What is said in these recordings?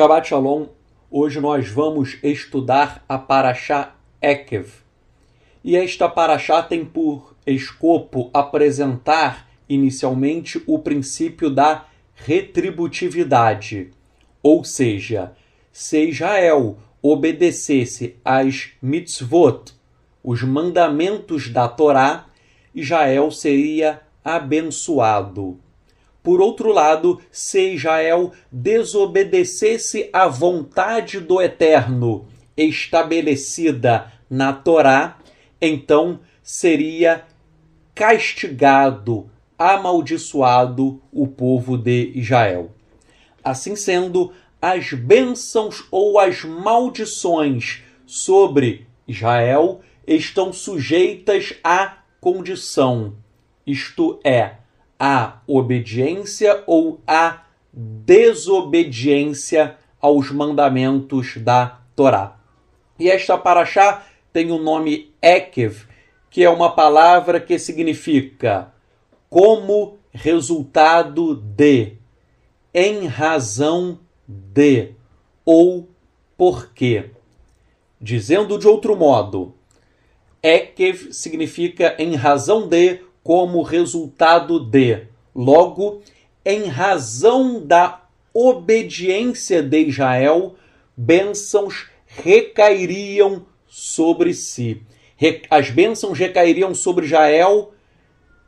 Shabbat Shalom. Hoje nós vamos estudar a Parashá Ekev. E esta Parashá tem por escopo apresentar inicialmente o princípio da retributividade, ou seja, se Israel obedecesse às mitzvot, os mandamentos da Torá, Israel seria abençoado. Por outro lado, se Israel desobedecesse à vontade do Eterno estabelecida na Torá, então seria castigado, amaldiçoado o povo de Israel. Assim sendo, as bênçãos ou as maldições sobre Israel estão sujeitas à condição, isto é, à obediência ou à desobediência aos mandamentos da Torá. E esta paraxá tem o nome Ekev, que é uma palavra que significa como resultado de, em razão de ou porque. Dizendo de outro modo, Ekev significa em razão de como resultado de. Logo, em razão da obediência de Israel, bênçãos recairiam sobre si. As bênçãos recairiam sobre Israel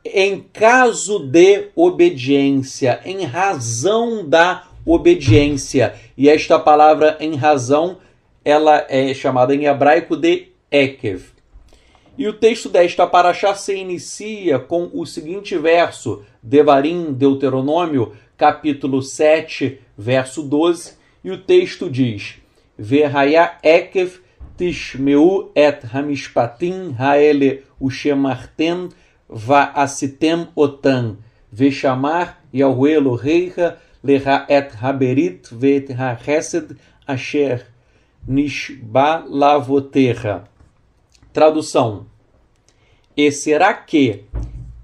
em caso de obediência, em razão da obediência. E esta palavra em razão, ela é chamada em hebraico de ekev. E o texto desta paraxá se inicia com o seguinte verso, Devarim, Deuteronômio, capítulo 7, verso 12, e o texto diz: Verhaya ekev tishmeu et hamishpatim haele ushemartem vaasitem otan vechamar yahuelo reiha leha et haberit vet ha asher nishba lavoterra Tradução: E será que,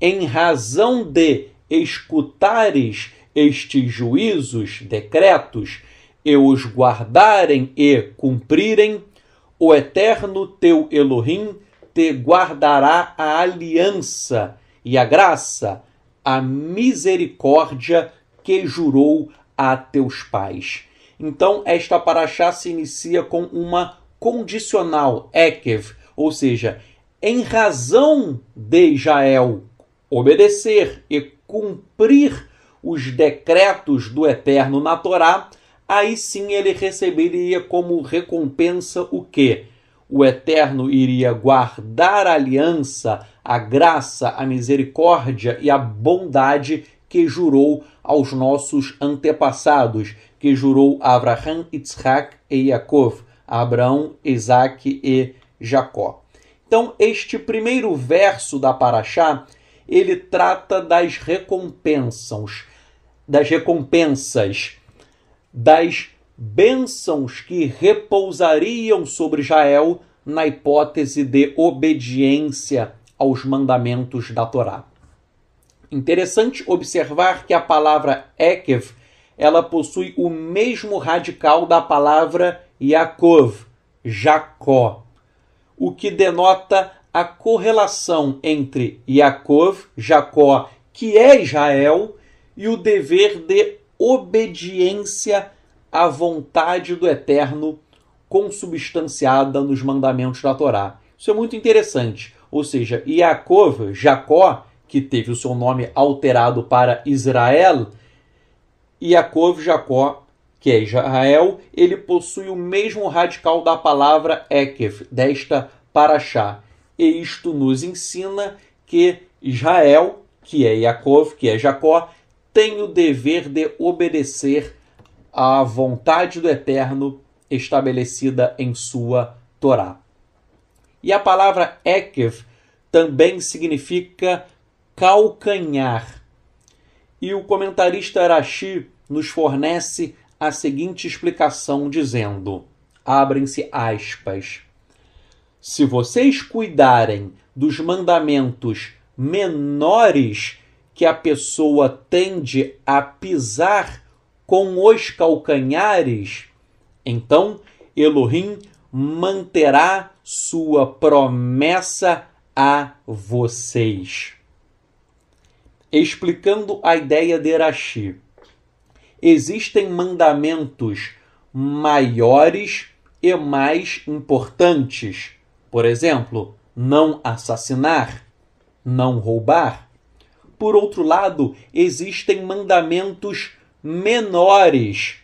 em razão de escutares estes juízos, decretos, e os guardarem e cumprirem, o eterno teu Elohim te guardará a aliança e a graça, a misericórdia que jurou a teus pais. Então, esta paraxá se inicia com uma condicional, ekev, ou seja, em razão de Israel obedecer e cumprir os decretos do Eterno na Torá, aí sim ele receberia como recompensa o quê? O Eterno iria guardar a aliança, a graça, a misericórdia e a bondade que jurou aos nossos antepassados, que jurou a Abraham, Isaac e Yaakov, a Abraão, Isaac e Jacó. Então, este primeiro verso da Paraxá, ele trata das recompensas, das recompensas, das bênçãos que repousariam sobre Israel na hipótese de obediência aos mandamentos da Torá. Interessante observar que a palavra Ekev, ela possui o mesmo radical da palavra Yaakov, Jacó o que denota a correlação entre Yaakov, Jacó, que é Israel, e o dever de obediência à vontade do Eterno, consubstanciada nos mandamentos da Torá. Isso é muito interessante. Ou seja, Yaakov, Jacó, que teve o seu nome alterado para Israel, Yaakov, Jacó que é Israel, ele possui o mesmo radical da palavra Ekev, desta Paraxá. E isto nos ensina que Israel, que é Yaakov, que é Jacó, tem o dever de obedecer à vontade do Eterno estabelecida em sua Torá. E a palavra Ekev também significa calcanhar. E o comentarista Arashi nos fornece a seguinte explicação, dizendo: abrem-se aspas. Se vocês cuidarem dos mandamentos menores que a pessoa tende a pisar com os calcanhares, então Elohim manterá sua promessa a vocês. Explicando a ideia de Erashi existem mandamentos maiores e mais importantes. Por exemplo, não assassinar, não roubar. Por outro lado, existem mandamentos menores.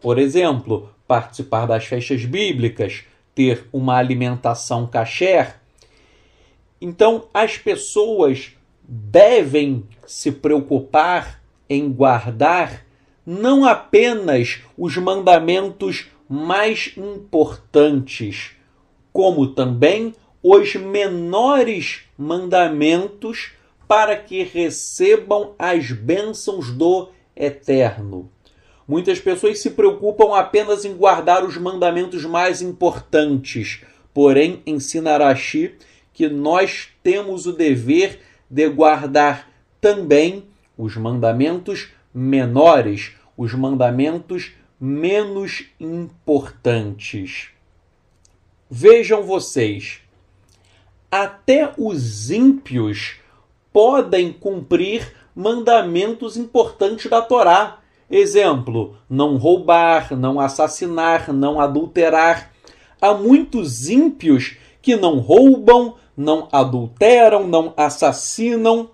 Por exemplo, participar das festas bíblicas, ter uma alimentação caché. Então, as pessoas devem se preocupar em guardar não apenas os mandamentos mais importantes, como também os menores mandamentos para que recebam as bênçãos do Eterno. Muitas pessoas se preocupam apenas em guardar os mandamentos mais importantes, porém ensina Rashi que nós temos o dever de guardar também os mandamentos menores os mandamentos menos importantes. Vejam vocês, até os ímpios podem cumprir mandamentos importantes da Torá. Exemplo: não roubar, não assassinar, não adulterar. Há muitos ímpios que não roubam, não adulteram, não assassinam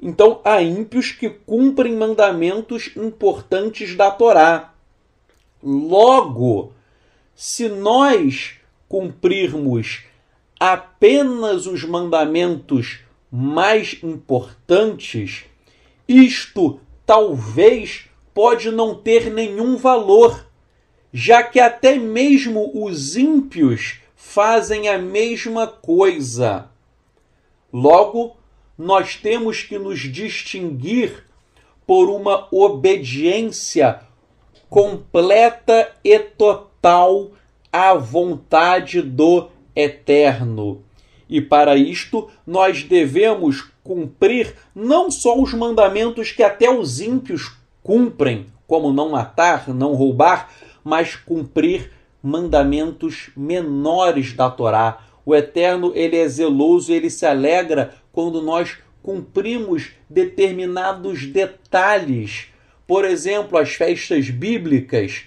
então, há ímpios que cumprem mandamentos importantes da Torá. Logo, se nós cumprirmos apenas os mandamentos mais importantes, isto talvez pode não ter nenhum valor, já que até mesmo os ímpios fazem a mesma coisa. Logo, nós temos que nos distinguir por uma obediência completa e total à vontade do Eterno. E para isto, nós devemos cumprir não só os mandamentos que até os ímpios cumprem, como não matar, não roubar, mas cumprir mandamentos menores da Torá. O Eterno, ele é zeloso, ele se alegra quando nós cumprimos determinados detalhes. Por exemplo, as festas bíblicas.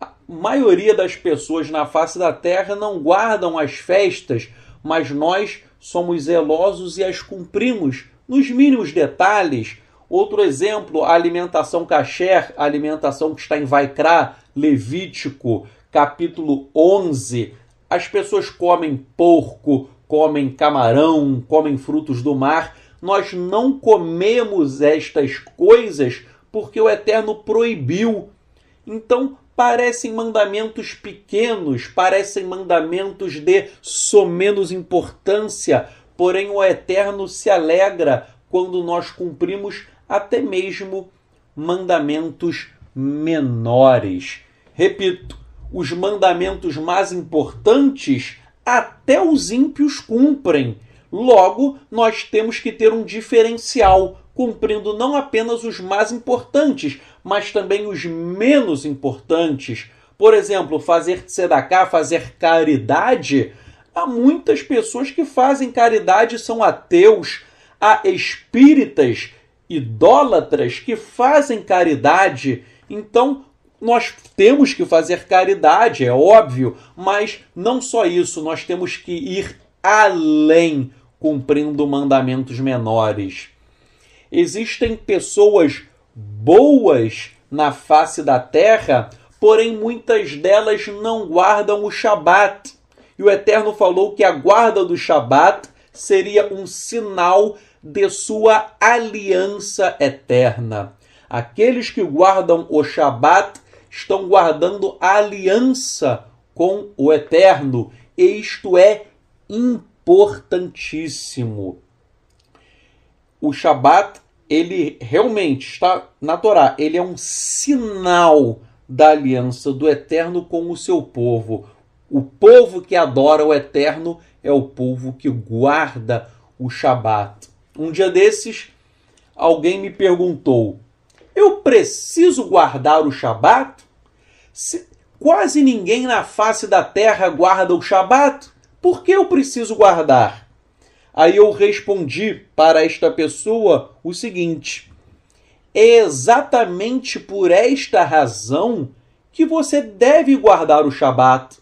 A maioria das pessoas na face da terra não guardam as festas, mas nós somos zelosos e as cumprimos nos mínimos detalhes. Outro exemplo, a alimentação kasher, a alimentação que está em Vaikra, Levítico, capítulo 11. As pessoas comem porco, comem camarão, comem frutos do mar. Nós não comemos estas coisas porque o Eterno proibiu. Então, parecem mandamentos pequenos, parecem mandamentos de somenos importância, porém o Eterno se alegra quando nós cumprimos até mesmo mandamentos menores. Repito, os mandamentos mais importantes até os ímpios cumprem. Logo, nós temos que ter um diferencial, cumprindo não apenas os mais importantes, mas também os menos importantes. Por exemplo, fazer tzedakah, fazer caridade. Há muitas pessoas que fazem caridade são ateus. Há espíritas, idólatras, que fazem caridade. Então, nós temos que fazer caridade, é óbvio, mas não só isso, nós temos que ir além cumprindo mandamentos menores. Existem pessoas boas na face da terra, porém muitas delas não guardam o Shabat. E o Eterno falou que a guarda do Shabat seria um sinal de sua aliança eterna. Aqueles que guardam o Shabat estão guardando a aliança com o Eterno. E isto é importantíssimo. O Shabat, ele realmente está na Torá, ele é um sinal da aliança do Eterno com o seu povo. O povo que adora o Eterno é o povo que guarda o Shabat. Um dia desses, alguém me perguntou: eu preciso guardar o Shabat? Se quase ninguém na face da terra guarda o Shabat, por que eu preciso guardar? Aí eu respondi para esta pessoa o seguinte: é exatamente por esta razão que você deve guardar o Shabat.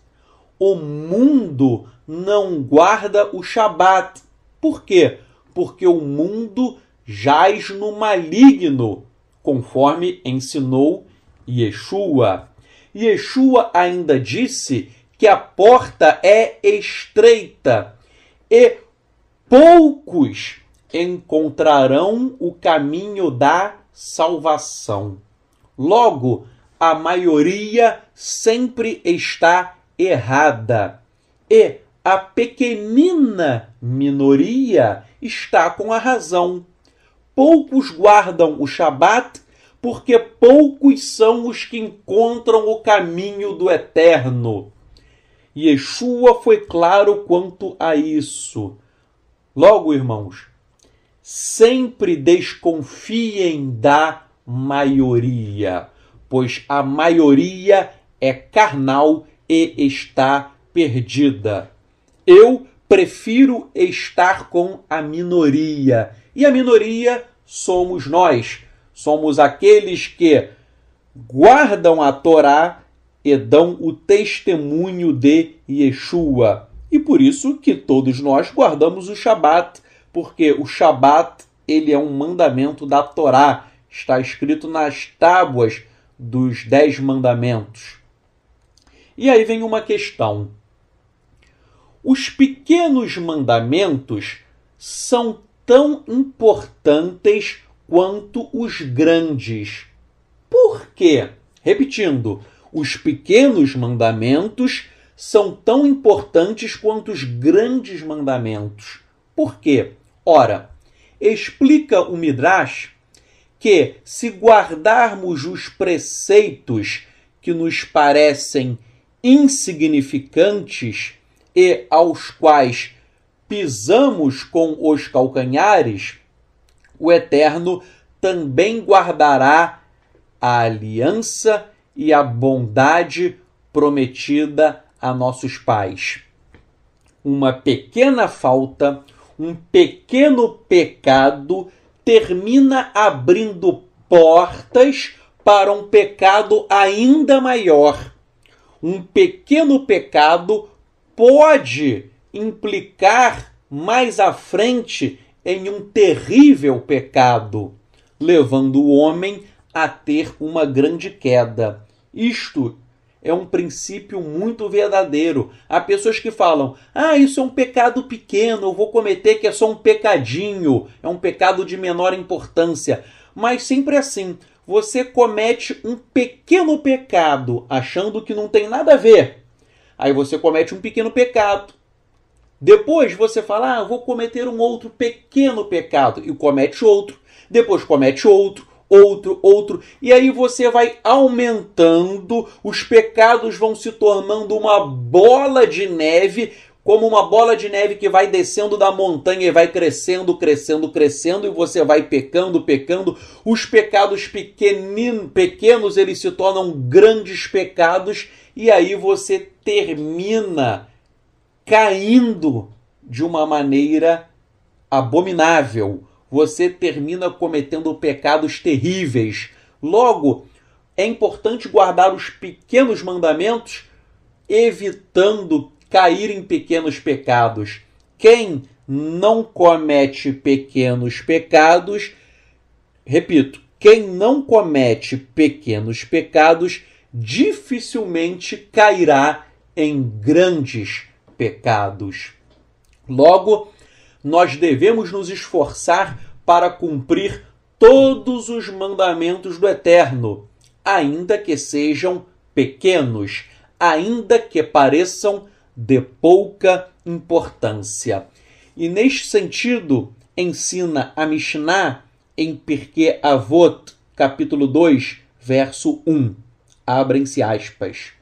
O mundo não guarda o Shabat. Por quê? Porque o mundo jaz no maligno conforme ensinou Yeshua. Yeshua ainda disse que a porta é estreita e poucos encontrarão o caminho da salvação. Logo, a maioria sempre está errada e a pequenina minoria está com a razão. Poucos guardam o Shabat, porque poucos são os que encontram o caminho do eterno. Yeshua foi claro quanto a isso. Logo, irmãos, sempre desconfiem da maioria, pois a maioria é carnal e está perdida. Eu prefiro estar com a minoria e a minoria somos nós. Somos aqueles que guardam a Torá e dão o testemunho de Yeshua. E por isso que todos nós guardamos o Shabat, porque o Shabat ele é um mandamento da Torá, está escrito nas tábuas dos Dez Mandamentos. E aí vem uma questão. Os pequenos mandamentos são tão importantes quanto os grandes. Por quê? Repetindo, os pequenos mandamentos são tão importantes quanto os grandes mandamentos. Por quê? Ora, explica o Midrash que, se guardarmos os preceitos que nos parecem insignificantes e aos quais pisamos com os calcanhares, o Eterno também guardará a aliança e a bondade prometida a nossos pais. Uma pequena falta, um pequeno pecado termina abrindo portas para um pecado ainda maior. Um pequeno pecado pode implicar mais à frente em um terrível pecado, levando o homem a ter uma grande queda. Isto é um princípio muito verdadeiro. Há pessoas que falam: ah, isso é um pecado pequeno, eu vou cometer que é só um pecadinho, é um pecado de menor importância. Mas sempre assim, você comete um pequeno pecado achando que não tem nada a ver. Aí você comete um pequeno pecado, depois você fala, ah, vou cometer um outro pequeno pecado, e comete outro, depois comete outro, outro, outro, e aí você vai aumentando, os pecados vão se tornando uma bola de neve, como uma bola de neve que vai descendo da montanha e vai crescendo, crescendo, crescendo, e você vai pecando, pecando. Os pecados pequenin, pequenos eles se tornam grandes pecados, e aí você termina caindo de uma maneira abominável. Você termina cometendo pecados terríveis. Logo, é importante guardar os pequenos mandamentos, evitando cair em pequenos pecados. Quem não comete pequenos pecados, repito, quem não comete pequenos pecados dificilmente cairá em grandes pecados. Logo, nós devemos nos esforçar para cumprir todos os mandamentos do Eterno, ainda que sejam pequenos, ainda que pareçam de pouca importância. E neste sentido, ensina a Mishnah em Pirkei Avot, capítulo 2, verso 1. Abrem-se aspas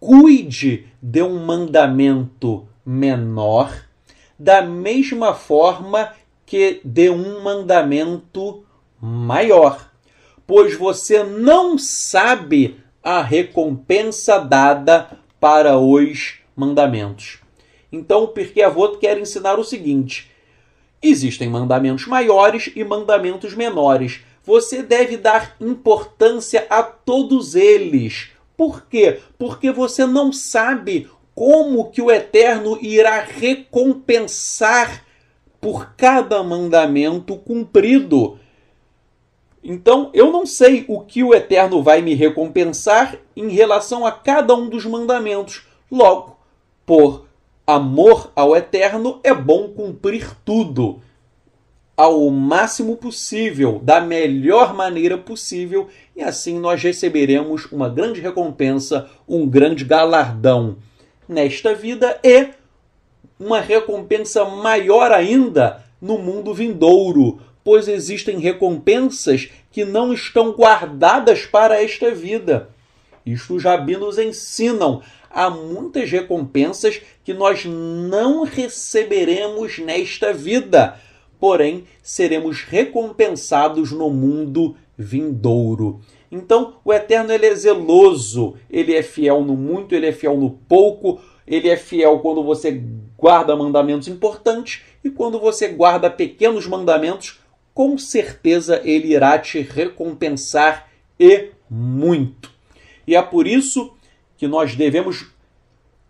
cuide de um mandamento menor, da mesma forma que de um mandamento maior, pois você não sabe a recompensa dada para os mandamentos. Então, o Pirkei Avot quer ensinar o seguinte: existem mandamentos maiores e mandamentos menores. Você deve dar importância a todos eles, por quê? Porque você não sabe como que o Eterno irá recompensar por cada mandamento cumprido. Então, eu não sei o que o Eterno vai me recompensar em relação a cada um dos mandamentos. Logo, por amor ao Eterno, é bom cumprir tudo ao máximo possível, da melhor maneira possível, e assim nós receberemos uma grande recompensa, um grande galardão nesta vida e uma recompensa maior ainda no mundo vindouro, pois existem recompensas que não estão guardadas para esta vida. Isto os rabinos ensinam. Há muitas recompensas que nós não receberemos nesta vida porém seremos recompensados no mundo vindouro. Então, o Eterno ele é zeloso, ele é fiel no muito, ele é fiel no pouco, ele é fiel quando você guarda mandamentos importantes e quando você guarda pequenos mandamentos, com certeza ele irá te recompensar e muito. E é por isso que nós devemos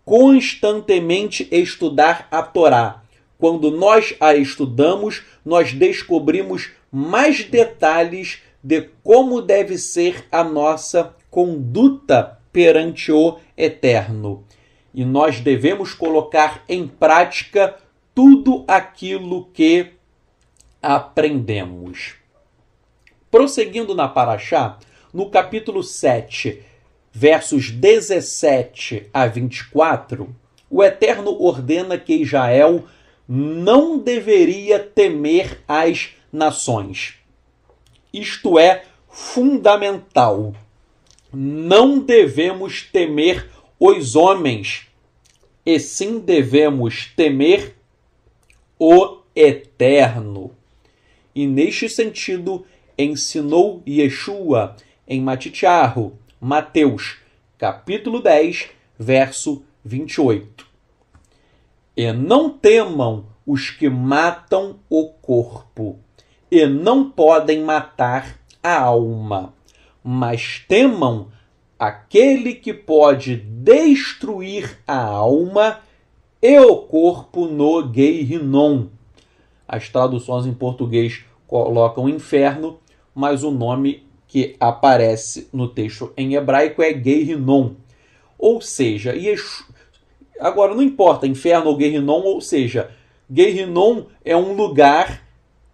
constantemente estudar a Torá, quando nós a estudamos, nós descobrimos mais detalhes de como deve ser a nossa conduta perante o Eterno. E nós devemos colocar em prática tudo aquilo que aprendemos. Prosseguindo na Paraxá, no capítulo 7, versos 17 a 24, o Eterno ordena que Israel não deveria temer as nações. Isto é fundamental. Não devemos temer os homens, e sim devemos temer o eterno. E neste sentido, ensinou Yeshua em Matityahu, Mateus, capítulo 10, verso 28. E não temam os que matam o corpo, e não podem matar a alma, mas temam aquele que pode destruir a alma e o corpo no Gueirinon. As traduções em português colocam inferno, mas o nome que aparece no texto em hebraico é Geirinon. Ou seja, Agora, não importa, inferno ou Guerrinon, ou seja, Guerrinon é um lugar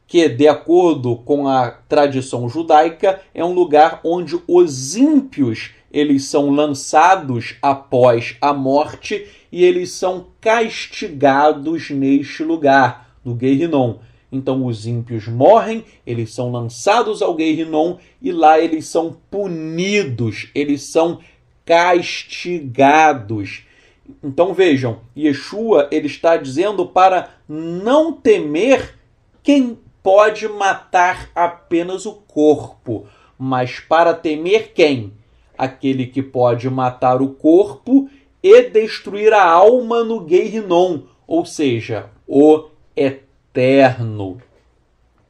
que, de acordo com a tradição judaica, é um lugar onde os ímpios eles são lançados após a morte e eles são castigados neste lugar, no Guerrinon. Então os ímpios morrem, eles são lançados ao Guerrinon e lá eles são punidos, eles são castigados. Então vejam, Yeshua ele está dizendo para não temer quem pode matar apenas o corpo, mas para temer quem? Aquele que pode matar o corpo e destruir a alma no Guerrinon, ou seja, o eterno.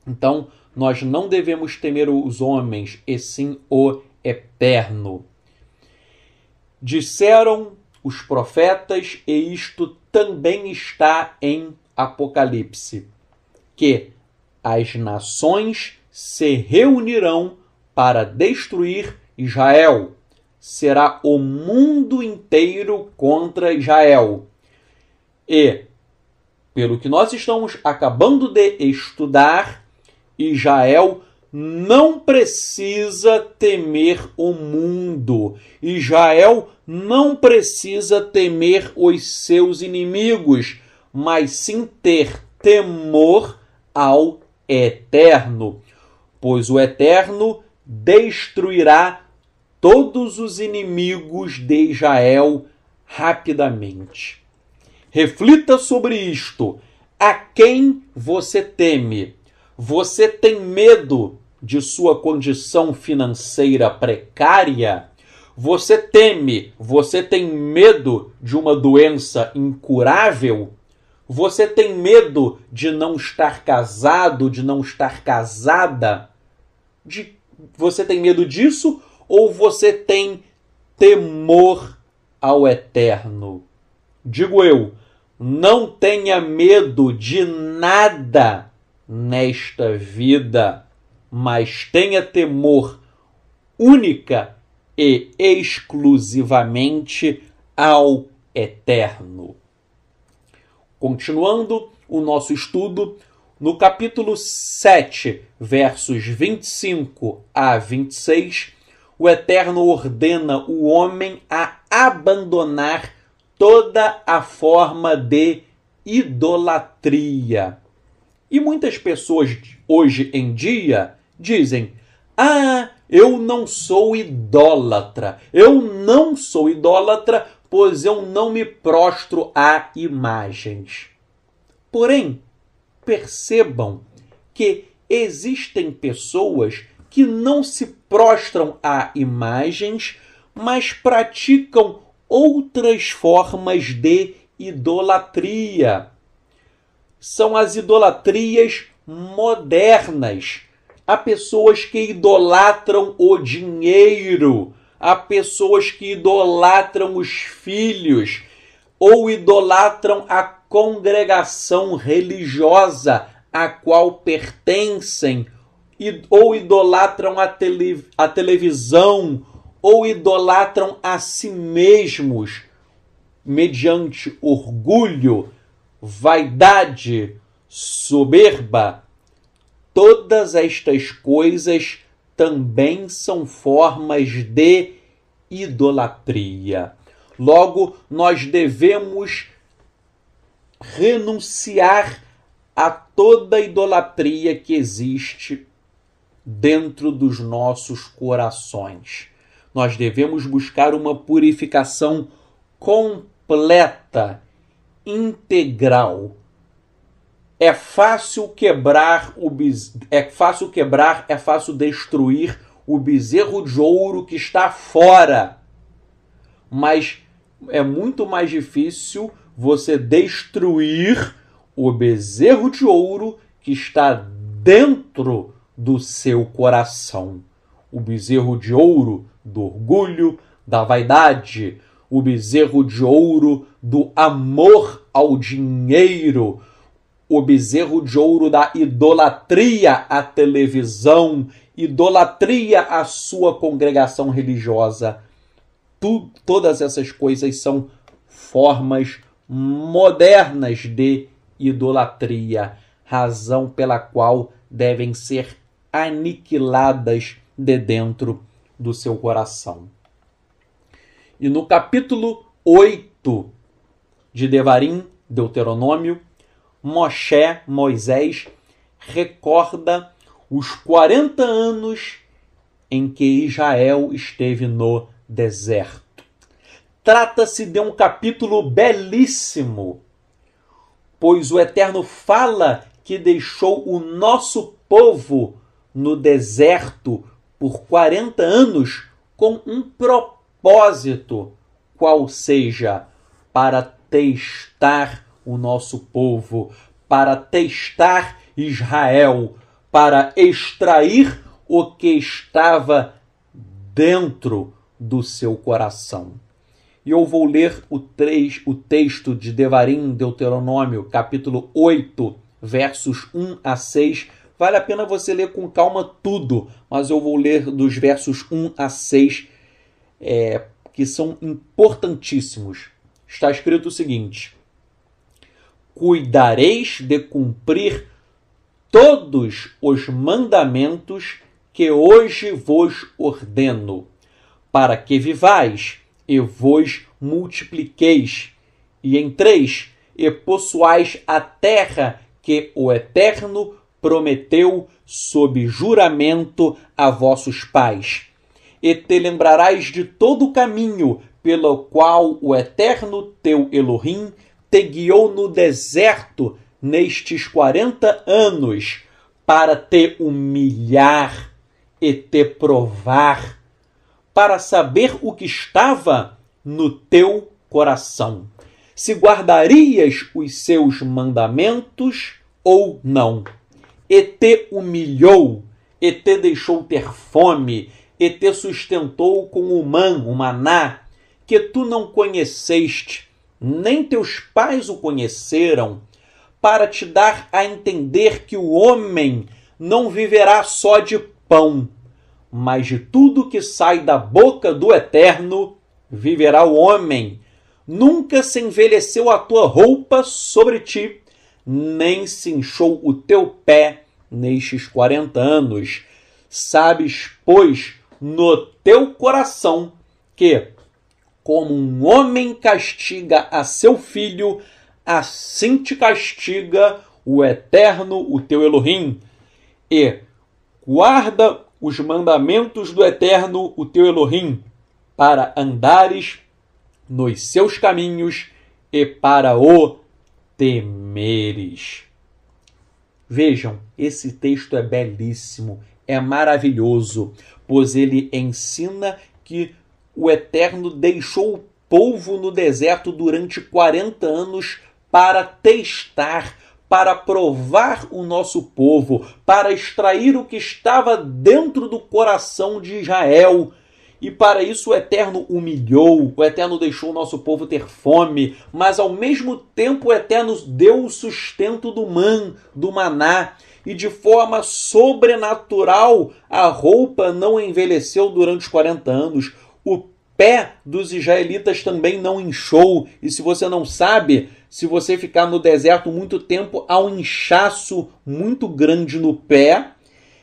Então, nós não devemos temer os homens, e sim o eterno. Disseram os profetas, e isto também está em Apocalipse, que as nações se reunirão para destruir Israel. Será o mundo inteiro contra Israel. E, pelo que nós estamos acabando de estudar, Israel não precisa temer o mundo. Israel não precisa temer os seus inimigos, mas sim ter temor ao Eterno, pois o Eterno destruirá todos os inimigos de Israel rapidamente. Reflita sobre isto. A quem você teme? Você tem medo de sua condição financeira precária, você teme, você tem medo de uma doença incurável? Você tem medo de não estar casado, de não estar casada? De, você tem medo disso ou você tem temor ao eterno? Digo eu, não tenha medo de nada nesta vida mas tenha temor única e exclusivamente ao Eterno. Continuando o nosso estudo, no capítulo 7, versos 25 a 26, o Eterno ordena o homem a abandonar toda a forma de idolatria. E muitas pessoas hoje em dia dizem: Ah, eu não sou idólatra. Eu não sou idólatra, pois eu não me prostro a imagens. Porém, percebam que existem pessoas que não se prostram a imagens, mas praticam outras formas de idolatria. São as idolatrias modernas, Há pessoas que idolatram o dinheiro, há pessoas que idolatram os filhos, ou idolatram a congregação religiosa a qual pertencem, ou idolatram a, tele, a televisão, ou idolatram a si mesmos, mediante orgulho, vaidade, soberba Todas estas coisas também são formas de idolatria. Logo, nós devemos renunciar a toda a idolatria que existe dentro dos nossos corações. Nós devemos buscar uma purificação completa, integral é fácil quebrar o é fácil quebrar, é fácil destruir o bezerro de ouro que está fora. Mas é muito mais difícil você destruir o bezerro de ouro que está dentro do seu coração. O bezerro de ouro do orgulho, da vaidade, o bezerro de ouro do amor ao dinheiro, o bezerro de ouro da idolatria à televisão, idolatria à sua congregação religiosa. Tu, todas essas coisas são formas modernas de idolatria, razão pela qual devem ser aniquiladas de dentro do seu coração. E no capítulo 8 de Devarim, Deuteronômio, Moshe, Moisés, recorda os 40 anos em que Israel esteve no deserto. Trata-se de um capítulo belíssimo, pois o Eterno fala que deixou o nosso povo no deserto por 40 anos com um propósito, qual seja para testar o nosso povo, para testar Israel, para extrair o que estava dentro do seu coração. E eu vou ler o, três o texto de Devarim, Deuteronômio, capítulo 8, versos 1 a 6. Vale a pena você ler com calma tudo, mas eu vou ler dos versos 1 a 6, é, eh, que são importantíssimos. Está escrito o seguinte: cuidareis de cumprir todos os mandamentos que hoje vos ordeno, para que vivais e vos multipliqueis, e entreis e possuais a terra que o Eterno prometeu sob juramento a vossos pais. E te lembrarás de todo o caminho pelo qual o Eterno teu Elohim te guiou no deserto nestes 40 anos para te humilhar e te provar, para saber o que estava no teu coração. Se guardarias os seus mandamentos ou não. E te humilhou, e te deixou ter fome, e te sustentou com o man, o maná, que tu não conheceste, nem teus pais o conheceram, para te dar a entender que o homem não viverá só de pão, mas de tudo que sai da boca do Eterno viverá o homem. Nunca se envelheceu a tua roupa sobre ti, nem se inchou o teu pé nestes quarenta anos. Sabes, pois, no teu coração que como um homem castiga a seu filho, assim te castiga o Eterno, o teu Elohim. E guarda os mandamentos do Eterno, o teu Elohim, para andares nos seus caminhos e para o temeres. Vejam, esse texto é belíssimo, é maravilhoso, pois ele ensina que o Eterno deixou o povo no deserto durante 40 anos para testar, para provar o nosso povo, para extrair o que estava dentro do coração de Israel. E para isso o Eterno humilhou, o Eterno deixou o nosso povo ter fome, mas ao mesmo tempo o Eterno deu o sustento do man, do maná, e de forma sobrenatural a roupa não envelheceu durante os 40 anos, o pé dos israelitas também não inchou, e se você não sabe, se você ficar no deserto muito tempo, há um inchaço muito grande no pé.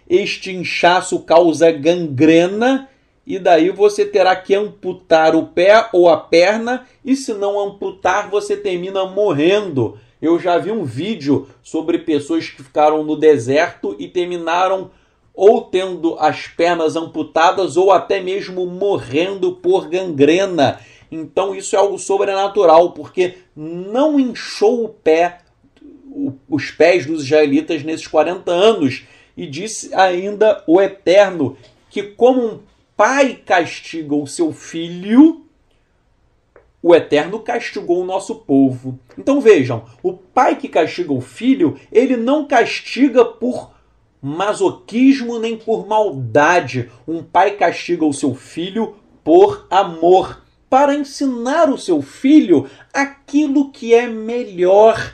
Este inchaço causa gangrena e daí você terá que amputar o pé ou a perna, e se não amputar, você termina morrendo. Eu já vi um vídeo sobre pessoas que ficaram no deserto e terminaram ou tendo as pernas amputadas ou até mesmo morrendo por gangrena. Então isso é algo sobrenatural, porque não inchou o pé, os pés dos israelitas nesses 40 anos. E disse ainda o Eterno que, como um pai castiga o seu filho, o Eterno castigou o nosso povo. Então vejam, o pai que castiga o filho, ele não castiga por masoquismo nem por maldade. Um pai castiga o seu filho por amor, para ensinar o seu filho aquilo que é melhor.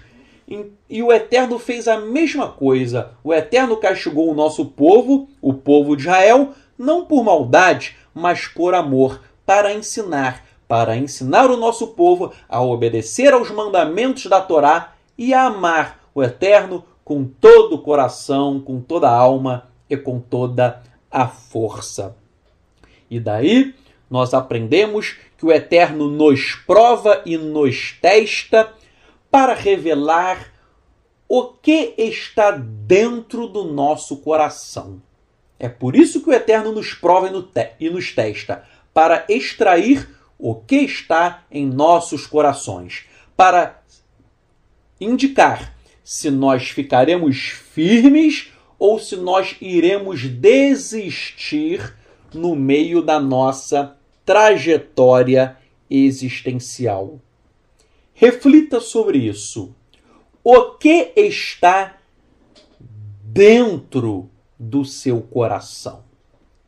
E o Eterno fez a mesma coisa. O Eterno castigou o nosso povo, o povo de Israel, não por maldade, mas por amor, para ensinar, para ensinar o nosso povo a obedecer aos mandamentos da Torá e a amar o Eterno, com todo o coração, com toda a alma e com toda a força. E daí nós aprendemos que o Eterno nos prova e nos testa para revelar o que está dentro do nosso coração. É por isso que o Eterno nos prova e nos testa para extrair o que está em nossos corações, para indicar se nós ficaremos firmes ou se nós iremos desistir no meio da nossa trajetória existencial. Reflita sobre isso. O que está dentro do seu coração?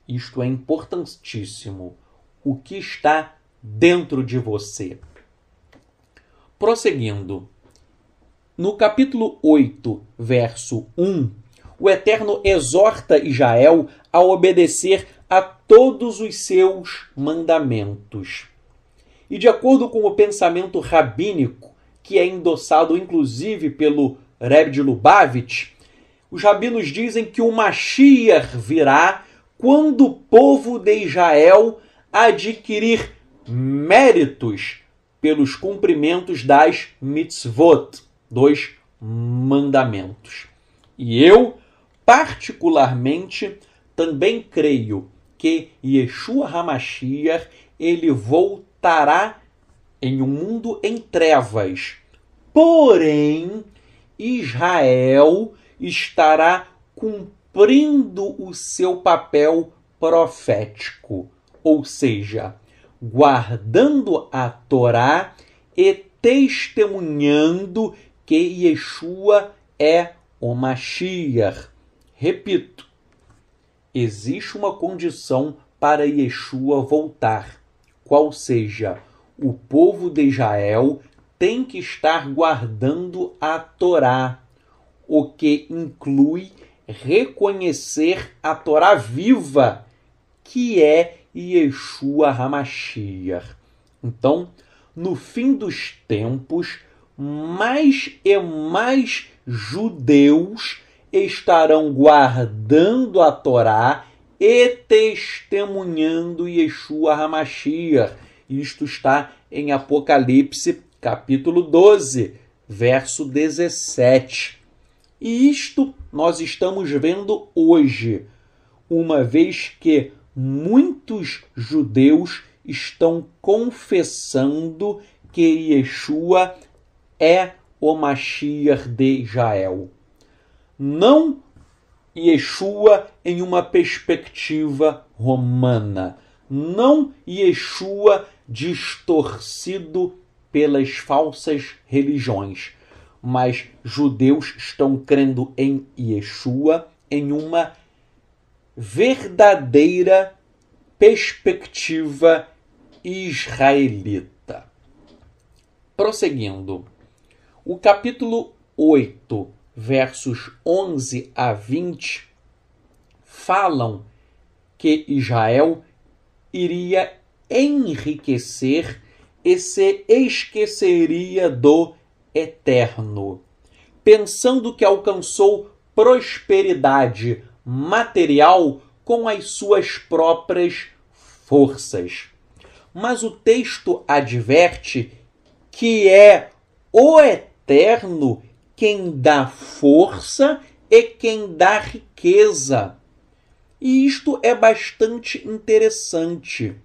Isto é importantíssimo. O que está dentro de você? Prosseguindo, no capítulo 8, verso 1, o Eterno exorta Israel a obedecer a todos os seus mandamentos. E de acordo com o pensamento rabínico, que é endossado inclusive pelo Reb de Lubavitch, os rabinos dizem que o Mashiach virá quando o povo de Israel adquirir méritos pelos cumprimentos das mitzvot dois mandamentos. E eu, particularmente, também creio que Yeshua Hamashiach ele voltará em um mundo em trevas. Porém, Israel estará cumprindo o seu papel profético, ou seja, guardando a Torá e testemunhando que Yeshua é o Mashiach. Repito, existe uma condição para Yeshua voltar, qual seja, o povo de Israel tem que estar guardando a Torá, o que inclui reconhecer a Torá viva, que é Yeshua Hamashiach. Então, no fim dos tempos, mais e mais judeus estarão guardando a Torá e testemunhando Yeshua Hamashiach. Isto está em Apocalipse, capítulo 12, verso 17. E isto nós estamos vendo hoje, uma vez que muitos judeus estão confessando que Yeshua é o Mashiach de Israel, Não Yeshua em uma perspectiva romana. Não Yeshua distorcido pelas falsas religiões. Mas judeus estão crendo em Yeshua em uma verdadeira perspectiva israelita. Prosseguindo. O capítulo 8, versos 11 a 20, falam que Israel iria enriquecer e se esqueceria do eterno, pensando que alcançou prosperidade material com as suas próprias forças. Mas o texto adverte que é o eterno eterno quem dá força e quem dá riqueza. E isto é bastante interessante.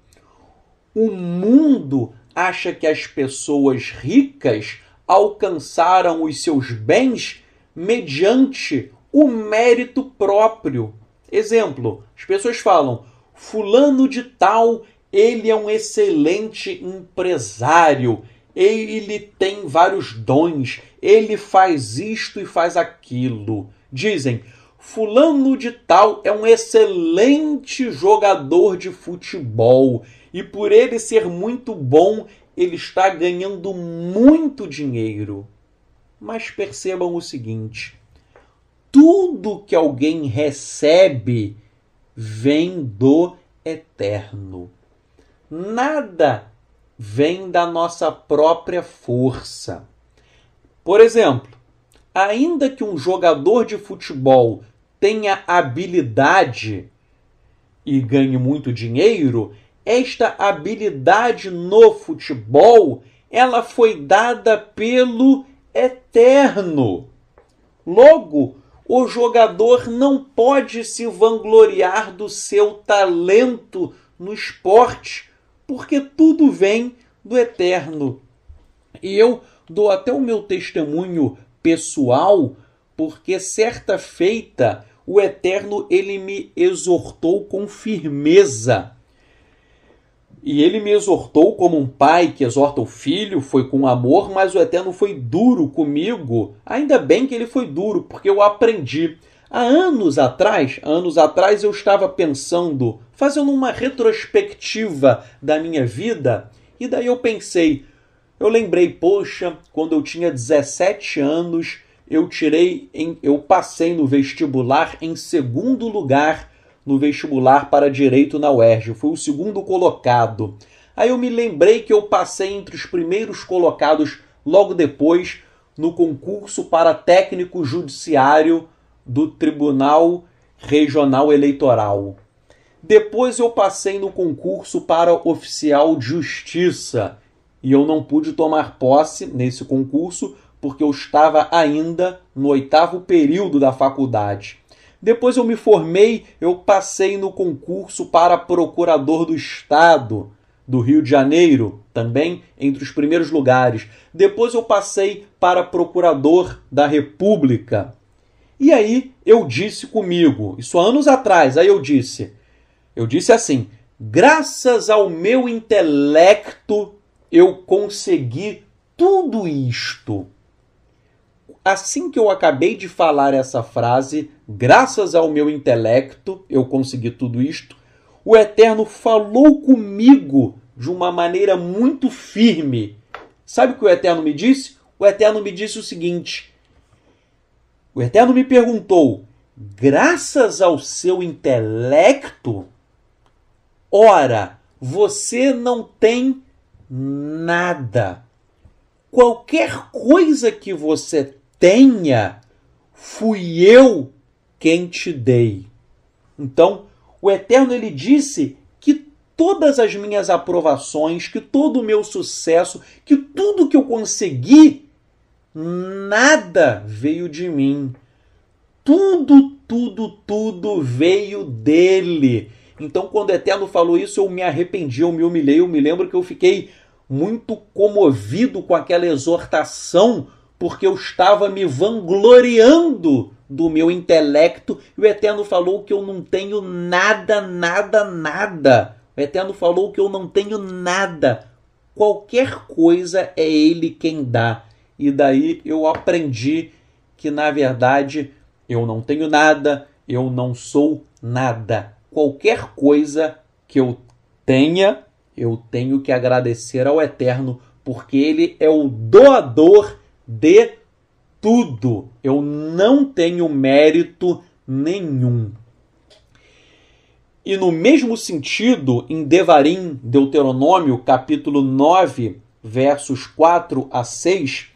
O mundo acha que as pessoas ricas alcançaram os seus bens mediante o mérito próprio. Exemplo, as pessoas falam: Fulano de Tal, ele é um excelente empresário, ele tem vários dons, ele faz isto e faz aquilo. Dizem, Fulano de Tal é um excelente jogador de futebol e por ele ser muito bom, ele está ganhando muito dinheiro. Mas percebam o seguinte: tudo que alguém recebe vem do eterno. Nada vem da nossa própria força. Por exemplo, ainda que um jogador de futebol tenha habilidade e ganhe muito dinheiro, esta habilidade no futebol, ela foi dada pelo eterno. Logo, o jogador não pode se vangloriar do seu talento no esporte, porque tudo vem do eterno. E eu dou até o meu testemunho pessoal, porque certa feita o Eterno ele me exortou com firmeza. E ele me exortou como um pai que exorta o filho, foi com amor, mas o Eterno foi duro comigo. Ainda bem que ele foi duro, porque eu aprendi. Há anos atrás, anos atrás eu estava pensando fazendo uma retrospectiva da minha vida, e daí eu pensei, eu lembrei, poxa, quando eu tinha 17 anos, eu tirei, em, eu passei no vestibular em segundo lugar no vestibular para direito na UERJ, fui o segundo colocado. Aí eu me lembrei que eu passei entre os primeiros colocados logo depois no concurso para técnico judiciário do Tribunal Regional Eleitoral. Depois eu passei no concurso para oficial de justiça e eu não pude tomar posse nesse concurso porque eu estava ainda no oitavo período da faculdade. Depois eu me formei, eu passei no concurso para procurador do Estado do Rio de Janeiro, também entre os primeiros lugares. Depois eu passei para procurador da República. E aí eu disse comigo, isso há anos atrás, aí eu disse: eu disse assim: graças ao meu intelecto eu consegui tudo isto. Assim que eu acabei de falar essa frase, graças ao meu intelecto eu consegui tudo isto, o Eterno falou comigo de uma maneira muito firme. Sabe o que o Eterno me disse? O Eterno me disse o seguinte: o Eterno me perguntou, graças ao seu intelecto, Ora, você não tem nada. Qualquer coisa que você tenha, fui eu quem te dei. Então, o Eterno ele disse que todas as minhas aprovações, que todo o meu sucesso, que tudo que eu consegui, nada veio de mim. Tudo, tudo, tudo veio dele. Então, quando o Eterno falou isso, eu me arrependi, eu me humilhei, eu me lembro que eu fiquei muito comovido com aquela exortação, porque eu estava me vangloriando do meu intelecto, e o Eterno falou que eu não tenho nada, nada, nada. O Eterno falou que eu não tenho nada. Qualquer coisa é Ele quem dá. E daí eu aprendi que, na verdade, eu não tenho nada, eu não sou nada qualquer coisa que eu tenha, eu tenho que agradecer ao Eterno, porque Ele é o doador de tudo. Eu não tenho mérito nenhum. E no mesmo sentido, em Devarim, Deuteronômio, capítulo 9, versos 4 a 6,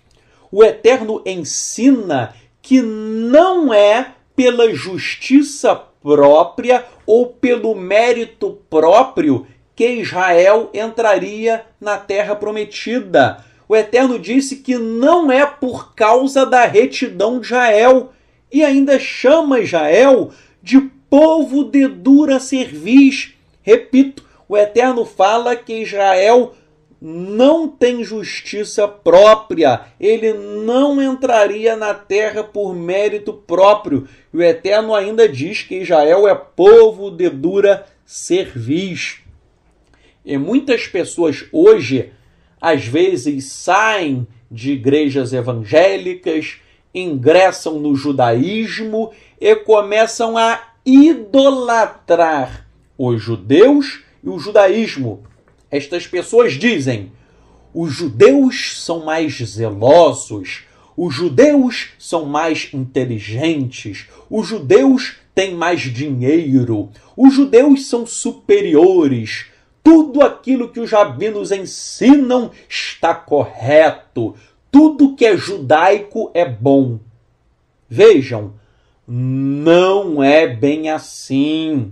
o Eterno ensina que não é pela justiça própria ou pelo mérito próprio que Israel entraria na terra prometida. O Eterno disse que não é por causa da retidão de Israel e ainda chama Israel de povo de dura cerviz. Repito, o Eterno fala que Israel não tem justiça própria, ele não entraria na terra por mérito próprio. E o Eterno ainda diz que Israel é povo de dura cerviz. E muitas pessoas hoje, às vezes, saem de igrejas evangélicas, ingressam no judaísmo e começam a idolatrar os judeus e o judaísmo estas pessoas dizem: os judeus são mais zelosos, os judeus são mais inteligentes, os judeus têm mais dinheiro, os judeus são superiores. Tudo aquilo que os rabinos ensinam está correto. Tudo que é judaico é bom. Vejam, não é bem assim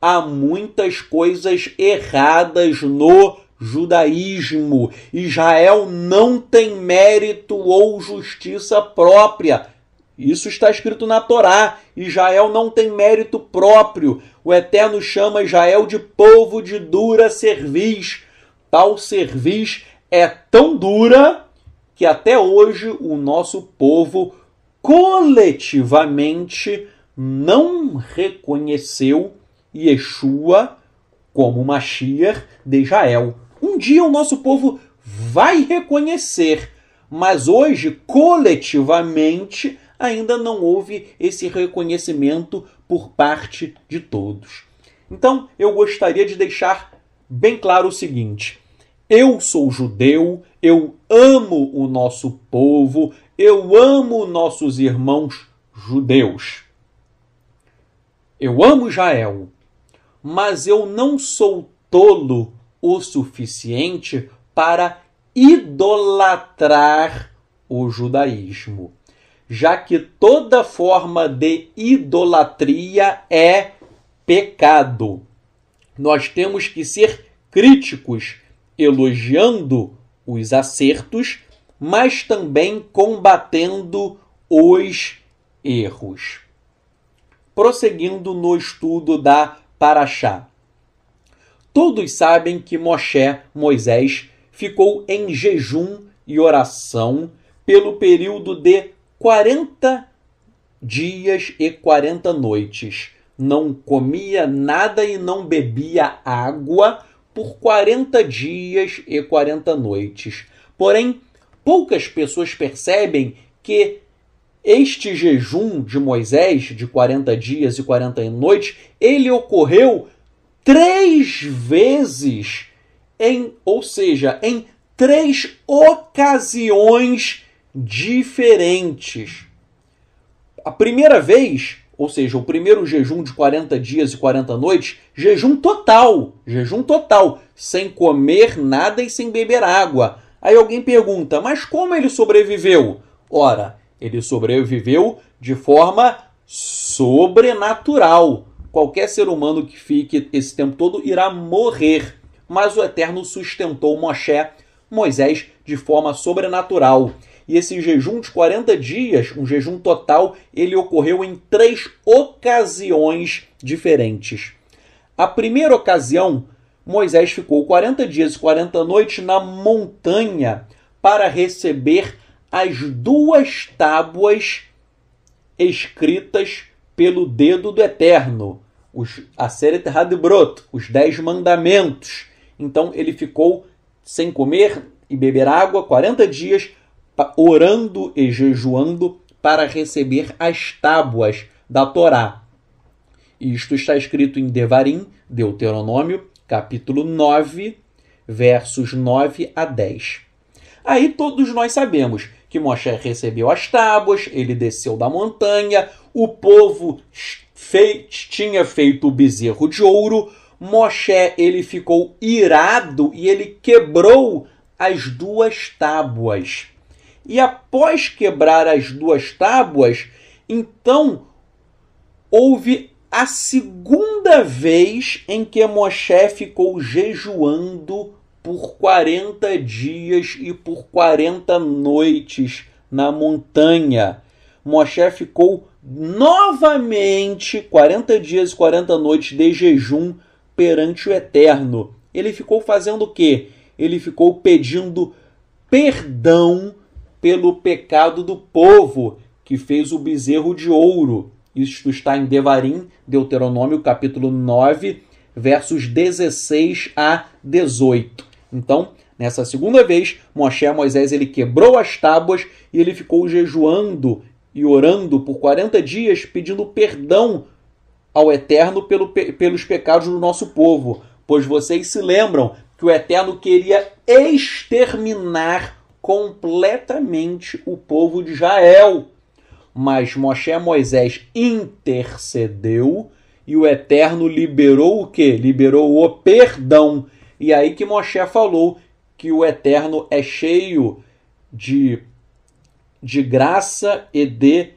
há muitas coisas erradas no judaísmo. Israel não tem mérito ou justiça própria. Isso está escrito na Torá. Israel não tem mérito próprio. O Eterno chama Israel de povo de dura cerviz. Tal cerviz é tão dura que até hoje o nosso povo coletivamente não reconheceu Yeshua como Mashiach de Israel. Um dia o nosso povo vai reconhecer, mas hoje, coletivamente, ainda não houve esse reconhecimento por parte de todos. Então, eu gostaria de deixar bem claro o seguinte: eu sou judeu, eu amo o nosso povo, eu amo nossos irmãos judeus. Eu amo Israel, mas eu não sou tolo o suficiente para idolatrar o judaísmo, já que toda forma de idolatria é pecado. Nós temos que ser críticos, elogiando os acertos, mas também combatendo os erros. Prosseguindo no estudo da Paraxá. Todos sabem que Moshe, Moisés, ficou em jejum e oração pelo período de 40 dias e 40 noites. Não comia nada e não bebia água por 40 dias e 40 noites. Porém, poucas pessoas percebem que este jejum de Moisés, de 40 dias e 40 noites, ele ocorreu três vezes, em, ou seja, em três ocasiões diferentes. A primeira vez, ou seja, o primeiro jejum de 40 dias e 40 noites, jejum total, jejum total, sem comer nada e sem beber água. Aí alguém pergunta, mas como ele sobreviveu? Ora, ele sobreviveu de forma sobrenatural. Qualquer ser humano que fique esse tempo todo irá morrer. Mas o Eterno sustentou Moshe, Moisés de forma sobrenatural. E esse jejum de 40 dias, um jejum total, ele ocorreu em três ocasiões diferentes. A primeira ocasião, Moisés ficou 40 dias e 40 noites na montanha para receber as duas tábuas escritas pelo dedo do Eterno, os, Aseret Seret Hadbrot, os Dez Mandamentos. Então ele ficou sem comer e beber água 40 dias, orando e jejuando para receber as tábuas da Torá. Isto está escrito em Devarim, Deuteronômio, capítulo 9, versos 9 a 10. Aí todos nós sabemos que Moisés recebeu as tábuas, ele desceu da montanha, o povo fez, tinha feito o bezerro de ouro, Moshe ele ficou irado e ele quebrou as duas tábuas. E após quebrar as duas tábuas, então houve a segunda vez em que Moshe ficou jejuando por 40 dias e por 40 noites na montanha. Moshe ficou novamente 40 dias e 40 noites de jejum perante o Eterno. Ele ficou fazendo o quê? Ele ficou pedindo perdão pelo pecado do povo que fez o bezerro de ouro. Isto está em Devarim, Deuteronômio, capítulo 9, versos 16 a 18. Então, nessa segunda vez, Moshe, Moisés, ele quebrou as tábuas e ele ficou jejuando e orando por 40 dias, pedindo perdão ao Eterno pelo, pelos pecados do nosso povo. Pois vocês se lembram que o Eterno queria exterminar completamente o povo de Israel. Mas Moshe Moisés intercedeu e o Eterno liberou o quê? Liberou o perdão. E aí que Moshe falou que o Eterno é cheio de, de graça e de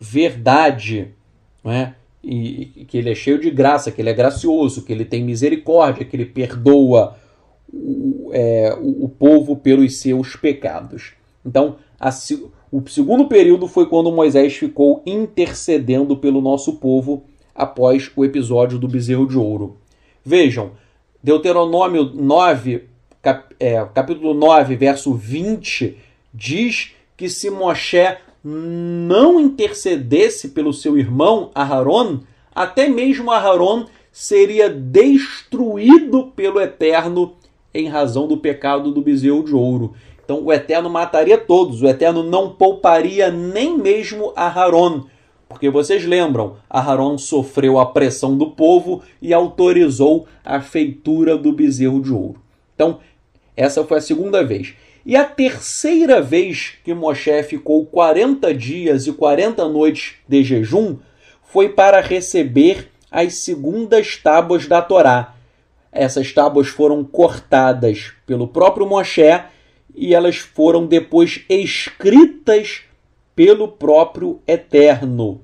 verdade, né? e, e que ele é cheio de graça, que ele é gracioso, que ele tem misericórdia, que ele perdoa o, é, o, o povo pelos seus pecados. Então, a, o segundo período foi quando Moisés ficou intercedendo pelo nosso povo após o episódio do bezerro de ouro. Vejam, Deuteronômio 9, cap, é, capítulo 9, verso 20, diz que se Moshe não intercedesse pelo seu irmão Aharon, até mesmo Aharon seria destruído pelo Eterno em razão do pecado do bezerro de ouro. Então o Eterno mataria todos, o Eterno não pouparia nem mesmo Aharon porque vocês lembram, Aharon sofreu a pressão do povo e autorizou a feitura do bezerro de ouro. Então, essa foi a segunda vez. E a terceira vez que Moshe ficou 40 dias e 40 noites de jejum foi para receber as segundas tábuas da Torá. Essas tábuas foram cortadas pelo próprio Moshe e elas foram depois escritas pelo próprio Eterno.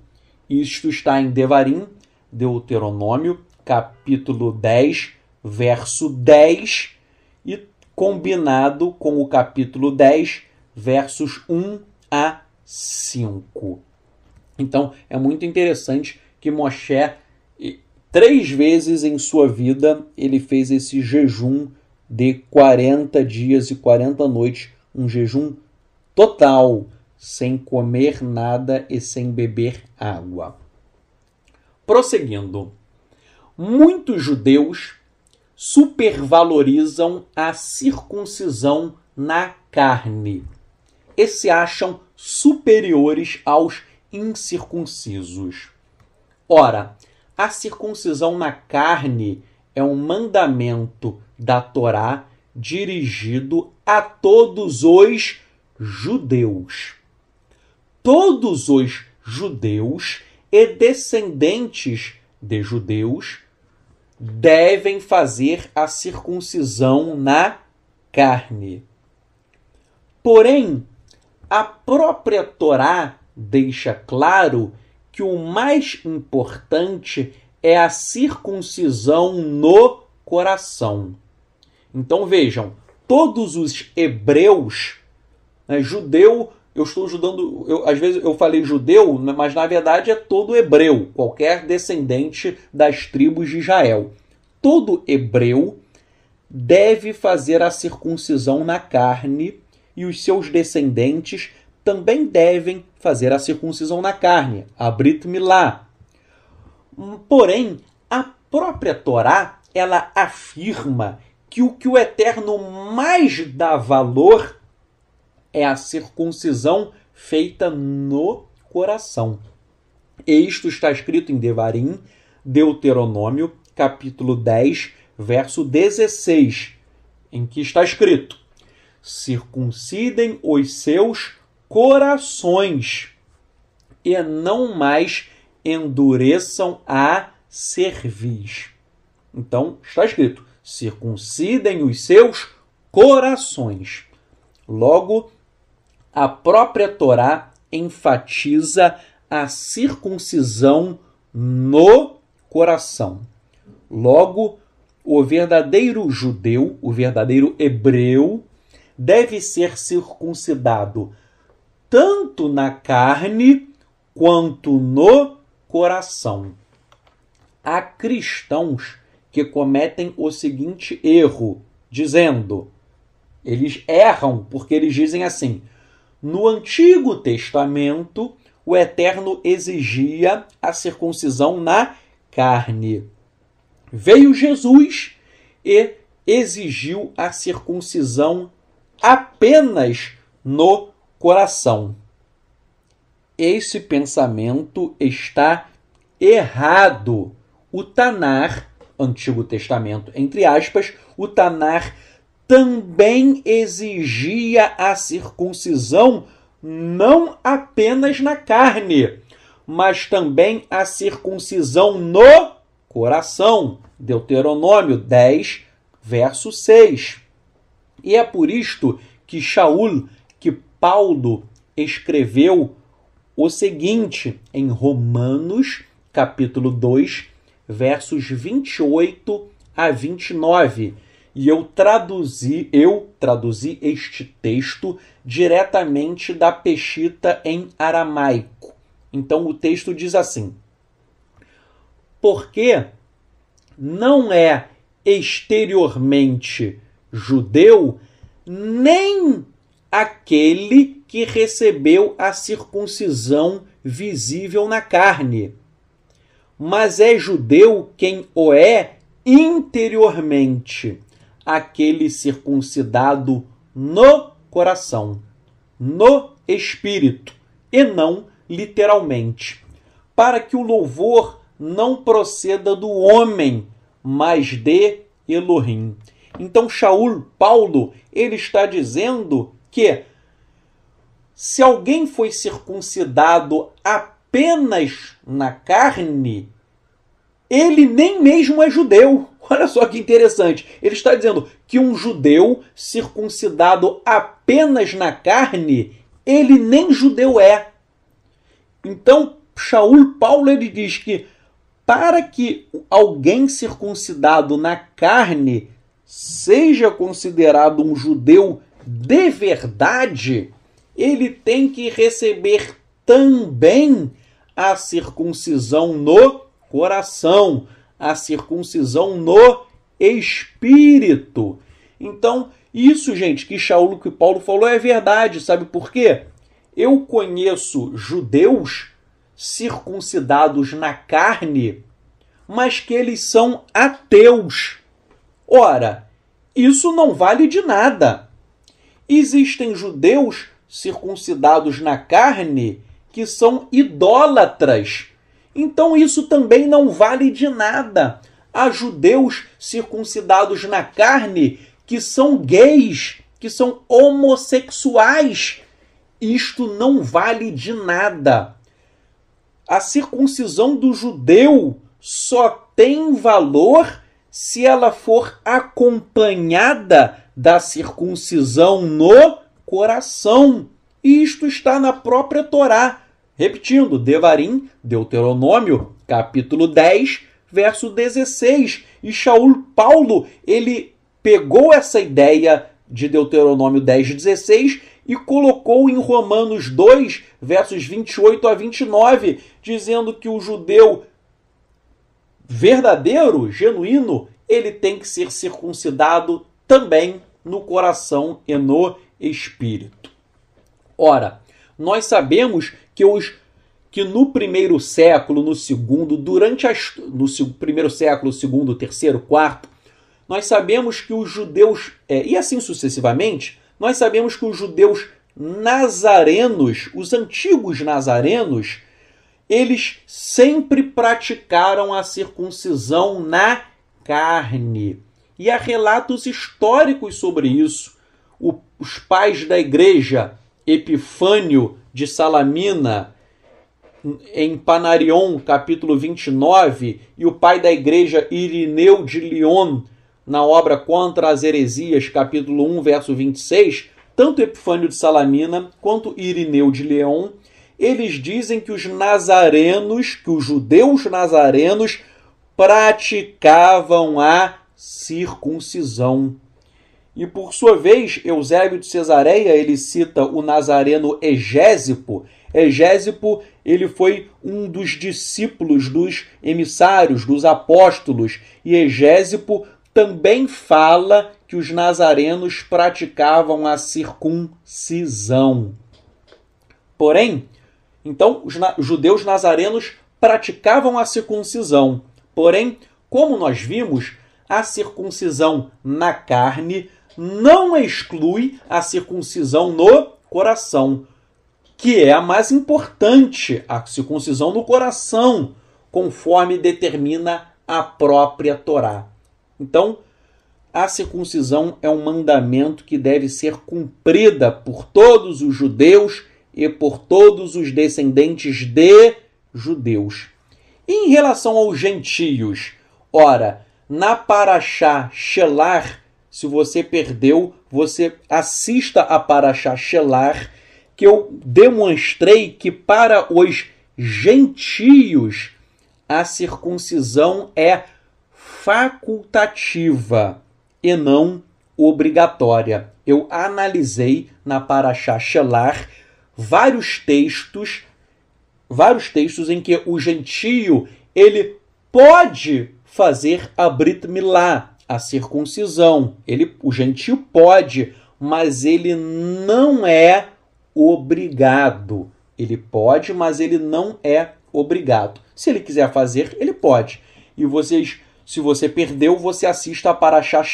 Isto está em Devarim, Deuteronômio, capítulo 10, verso 10, e combinado com o capítulo 10, versos 1 a 5. Então, é muito interessante que Moshe, três vezes em sua vida, ele fez esse jejum de 40 dias e 40 noites, um jejum total, sem comer nada e sem beber água. Prosseguindo, muitos judeus supervalorizam a circuncisão na carne e se acham superiores aos incircuncisos. Ora, a circuncisão na carne é um mandamento da Torá dirigido a todos os judeus todos os judeus e descendentes de judeus devem fazer a circuncisão na carne. Porém, a própria Torá deixa claro que o mais importante é a circuncisão no coração. Então vejam, todos os hebreus, né, judeu eu estou ajudando. Eu, às vezes eu falei judeu, mas na verdade é todo hebreu, qualquer descendente das tribos de Israel. Todo hebreu deve fazer a circuncisão na carne e os seus descendentes também devem fazer a circuncisão na carne, abrite me lá. Porém, a própria Torá ela afirma que o que o Eterno mais dá valor é a circuncisão feita no coração. Isto está escrito em Devarim, Deuteronômio, capítulo 10, verso 16, em que está escrito: Circuncidem os seus corações e não mais endureçam a cerviz. Então, está escrito: circuncidem os seus corações. Logo, a própria Torá enfatiza a circuncisão no coração. Logo, o verdadeiro judeu, o verdadeiro hebreu, deve ser circuncidado tanto na carne quanto no coração. Há cristãos que cometem o seguinte erro, dizendo: eles erram porque eles dizem assim: no Antigo Testamento, o Eterno exigia a circuncisão na carne. Veio Jesus e exigiu a circuncisão apenas no coração. Esse pensamento está errado. O Tanar, Antigo Testamento, entre aspas, o Tanar também exigia a circuncisão não apenas na carne, mas também a circuncisão no coração. Deuteronômio 10, verso 6. E é por isto que Shaul, que Paulo escreveu o seguinte em Romanos, capítulo 2, versos 28 a 29 e eu traduzi, eu traduzi este texto diretamente da Peshita em aramaico. Então o texto diz assim: Porque não é exteriormente judeu nem aquele que recebeu a circuncisão visível na carne, mas é judeu quem o é interiormente aquele circuncidado no coração, no espírito, e não literalmente, para que o louvor não proceda do homem, mas de Elohim. Então, Shaul, Paulo, ele está dizendo que se alguém foi circuncidado apenas na carne, ele nem mesmo é judeu. Olha só que interessante. Ele está dizendo que um judeu circuncidado apenas na carne, ele nem judeu é. Então, Shaul Paulo ele diz que para que alguém circuncidado na carne seja considerado um judeu de verdade, ele tem que receber também a circuncisão no coração a circuncisão no espírito. Então, isso, gente, que Shaul que Paulo falou é verdade, sabe por quê? Eu conheço judeus circuncidados na carne, mas que eles são ateus. Ora, isso não vale de nada. Existem judeus circuncidados na carne que são idólatras então isso também não vale de nada. Há judeus circuncidados na carne que são gays, que são homossexuais. Isto não vale de nada. A circuncisão do judeu só tem valor se ela for acompanhada da circuncisão no coração. E isto está na própria Torá Repetindo, Devarim, Deuteronômio, capítulo 10, verso 16. E Shaul Paulo, ele pegou essa ideia de Deuteronômio 10, 16 e colocou em Romanos 2, versos 28 a 29, dizendo que o judeu verdadeiro, genuíno, ele tem que ser circuncidado também no coração e no espírito. Ora, nós sabemos que os que no primeiro século, no segundo, durante as, no primeiro século, segundo, terceiro, quarto, nós sabemos que os judeus, é, e assim sucessivamente, nós sabemos que os judeus nazarenos, os antigos nazarenos, eles sempre praticaram a circuncisão na carne. E há relatos históricos sobre isso. O, os pais da igreja, Epifânio de Salamina, em Panarion, capítulo 29, e o pai da igreja Irineu de Lyon, na obra Contra as Heresias, capítulo 1, verso 26, tanto Epifânio de Salamina quanto Irineu de Lyon, eles dizem que os nazarenos, que os judeus nazarenos, praticavam a circuncisão. E por sua vez, Eusébio de Cesareia, ele cita o nazareno Egésipo. Egésipo, ele foi um dos discípulos dos emissários, dos apóstolos, e Egésipo também fala que os nazarenos praticavam a circuncisão. Porém, então os, na os judeus nazarenos praticavam a circuncisão. Porém, como nós vimos, a circuncisão na carne não exclui a circuncisão no coração, que é a mais importante, a circuncisão no coração, conforme determina a própria Torá. Então, a circuncisão é um mandamento que deve ser cumprida por todos os judeus e por todos os descendentes de judeus. Em relação aos gentios, ora, na Paraxá Shelar se você perdeu, você assista a Paraxá Shelar, que eu demonstrei que para os gentios a circuncisão é facultativa e não obrigatória. Eu analisei na Paraxá Shelar vários textos, vários textos em que o gentio ele pode fazer a Brit Milá, a circuncisão. Ele, o gentio pode, mas ele não é obrigado. Ele pode, mas ele não é obrigado. Se ele quiser fazer, ele pode. E vocês, se você perdeu, você assista para Paraxá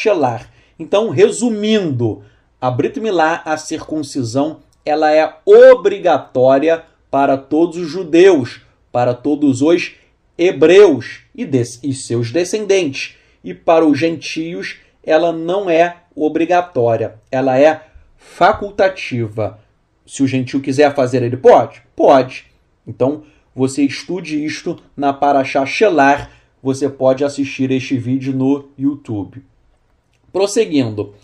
Então, resumindo, a Brit Milá, a circuncisão, ela é obrigatória para todos os judeus, para todos os hebreus e, de, e seus descendentes e para os gentios ela não é obrigatória, ela é facultativa. Se o gentio quiser fazer, ele pode? Pode. Então, você estude isto na Paraxá Shelar. Você pode assistir este vídeo no YouTube. Prosseguindo.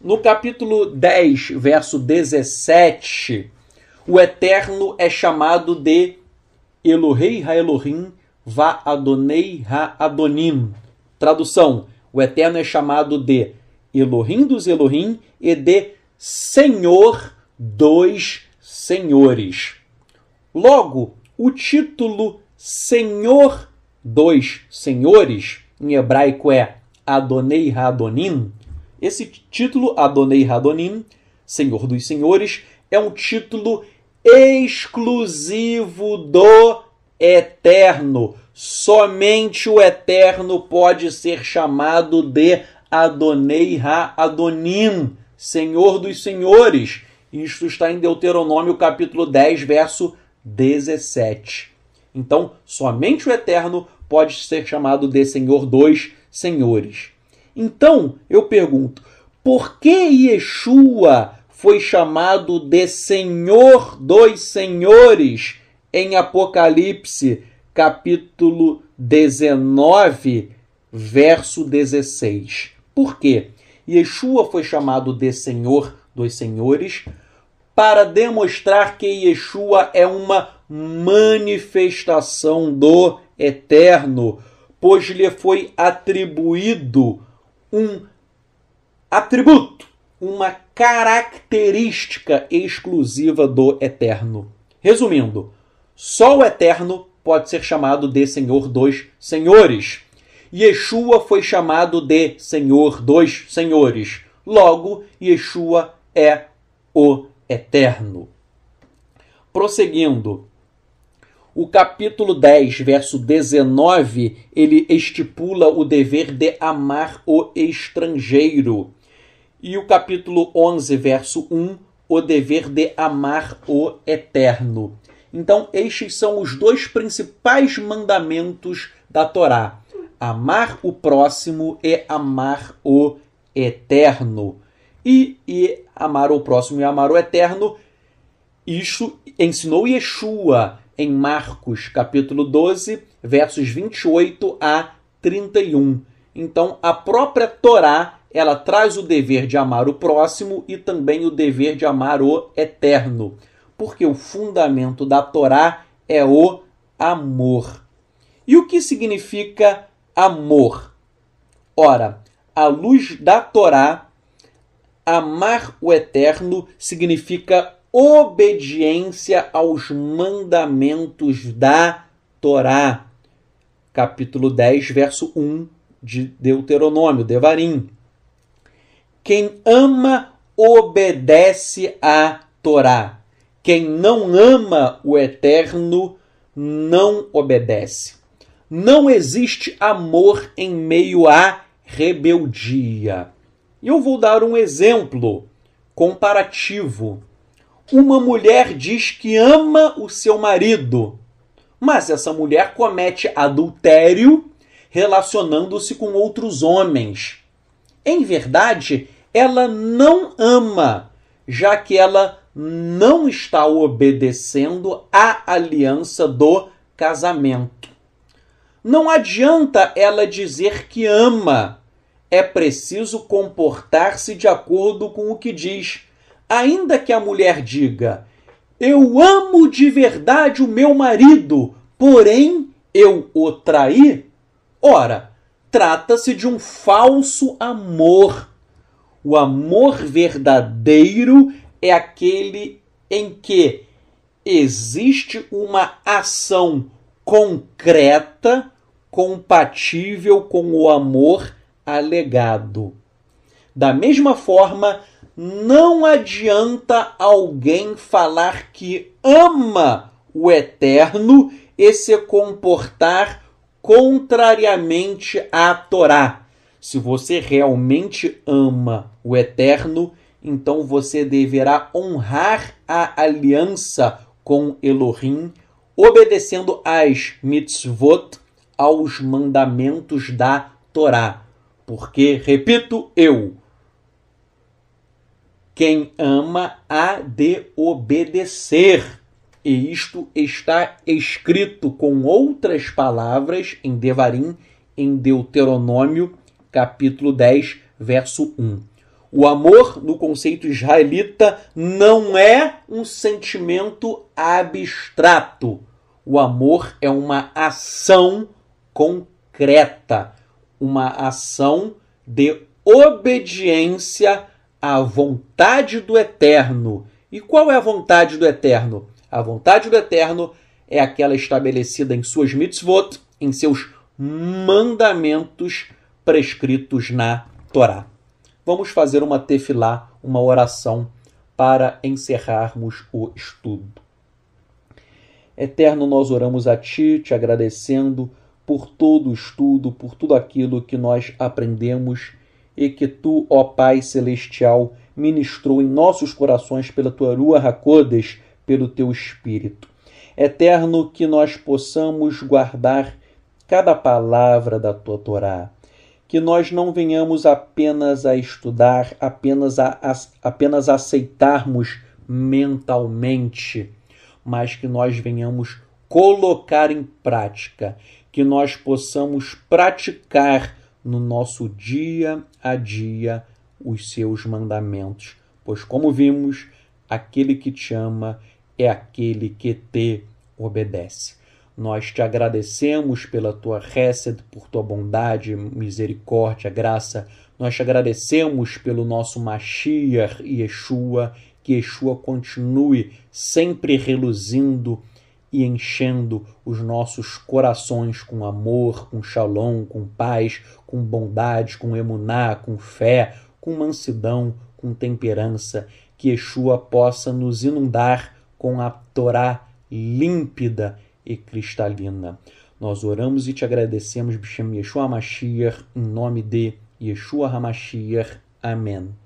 No capítulo 10, verso 17, o Eterno é chamado de Elohei HaElohim elohim va Adonai ha Tradução: O Eterno é chamado de Elohim dos Elohim e de Senhor dos Senhores. Logo, o título Senhor dos Senhores, em hebraico é Adonei Radonim. Esse título, Adonei Radonim, Senhor dos Senhores, é um título exclusivo do Eterno. Somente o Eterno pode ser chamado de Adonei Ha Adonim, Senhor dos Senhores. Isto está em Deuteronômio capítulo 10, verso 17. Então, somente o Eterno pode ser chamado de Senhor dos Senhores. Então, eu pergunto, por que Yeshua foi chamado de Senhor dos Senhores em Apocalipse capítulo 19, verso 16. Por quê? Yeshua foi chamado de Senhor dos Senhores para demonstrar que Yeshua é uma manifestação do Eterno, pois lhe foi atribuído um atributo, uma característica exclusiva do Eterno. Resumindo, só o Eterno pode ser chamado de Senhor dos Senhores. Yeshua foi chamado de Senhor dos Senhores. Logo, Yeshua é o Eterno. Prosseguindo, o capítulo 10, verso 19, ele estipula o dever de amar o estrangeiro. E o capítulo 11, verso 1, o dever de amar o eterno. Então, estes são os dois principais mandamentos da Torá: amar o próximo e é amar o eterno. E, e amar o próximo e amar o eterno, isso ensinou Yeshua em Marcos, capítulo 12, versos 28 a 31. Então, a própria Torá ela traz o dever de amar o próximo e também o dever de amar o eterno porque o fundamento da Torá é o amor. E o que significa amor? Ora, à luz da Torá, amar o Eterno significa obediência aos mandamentos da Torá. Capítulo 10, verso 1 de Deuteronômio, Devarim. Quem ama, obedece à Torá. Quem não ama o eterno não obedece. Não existe amor em meio à rebeldia. E eu vou dar um exemplo comparativo. Uma mulher diz que ama o seu marido, mas essa mulher comete adultério relacionando-se com outros homens. Em verdade, ela não ama, já que ela não está obedecendo à aliança do casamento. Não adianta ela dizer que ama. É preciso comportar-se de acordo com o que diz. Ainda que a mulher diga: Eu amo de verdade o meu marido, porém eu o traí. Ora, trata-se de um falso amor. O amor verdadeiro é aquele em que existe uma ação concreta compatível com o amor alegado. Da mesma forma, não adianta alguém falar que ama o eterno e se comportar contrariamente à Torá. Se você realmente ama o eterno, então você deverá honrar a aliança com Elohim, obedecendo às mitzvot, aos mandamentos da Torá. Porque, repito eu, quem ama há de obedecer. E isto está escrito com outras palavras em Devarim, em Deuteronômio, capítulo 10, verso 1. O amor, no conceito israelita, não é um sentimento abstrato. O amor é uma ação concreta, uma ação de obediência à vontade do Eterno. E qual é a vontade do Eterno? A vontade do Eterno é aquela estabelecida em suas mitzvot, em seus mandamentos prescritos na Torá vamos fazer uma tefilá, uma oração, para encerrarmos o estudo. Eterno, nós oramos a Ti, te agradecendo por todo o estudo, por tudo aquilo que nós aprendemos e que Tu, ó Pai Celestial, ministrou em nossos corações pela Tua Rua Hakodes, pelo Teu Espírito. Eterno, que nós possamos guardar cada palavra da Tua Torá que nós não venhamos apenas a estudar, apenas a, a apenas aceitarmos mentalmente, mas que nós venhamos colocar em prática, que nós possamos praticar no nosso dia a dia os seus mandamentos, pois como vimos, aquele que te ama é aquele que te obedece. Nós te agradecemos pela tua réced, por tua bondade, misericórdia, graça. Nós te agradecemos pelo nosso Mashiach e Yeshua, que Yeshua continue sempre reluzindo e enchendo os nossos corações com amor, com shalom, com paz, com bondade, com emuná, com fé, com mansidão, com temperança, que Yeshua possa nos inundar com a Torá límpida e cristalina. Nós oramos e te agradecemos, Bichem Yeshua Mashiach, em nome de Yeshua HaMashiach. Amém.